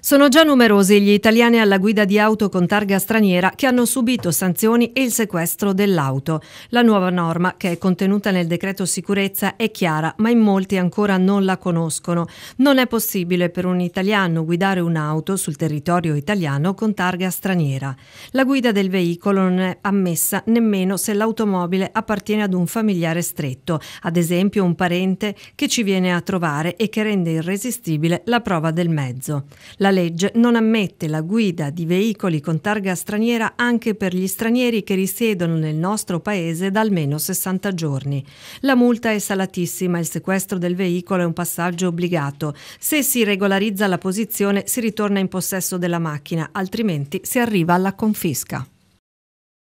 Sono già numerosi gli italiani alla guida di auto con targa straniera che hanno subito sanzioni e il sequestro dell'auto. La nuova norma, che è contenuta nel decreto sicurezza, è chiara, ma in molti ancora non la conoscono. Non è possibile per un italiano guidare un'auto sul territorio italiano con targa straniera. La guida del veicolo non è ammessa nemmeno se l'automobile appartiene ad un familiare stretto, ad esempio un parente che ci viene a trovare e che rende irresistibile la prova del mezzo. La la legge non ammette la guida di veicoli con targa straniera anche per gli stranieri che risiedono nel nostro paese da almeno 60 giorni. La multa è salatissima, il sequestro del veicolo è un passaggio obbligato. Se si regolarizza la posizione si ritorna in possesso della macchina, altrimenti si arriva alla confisca.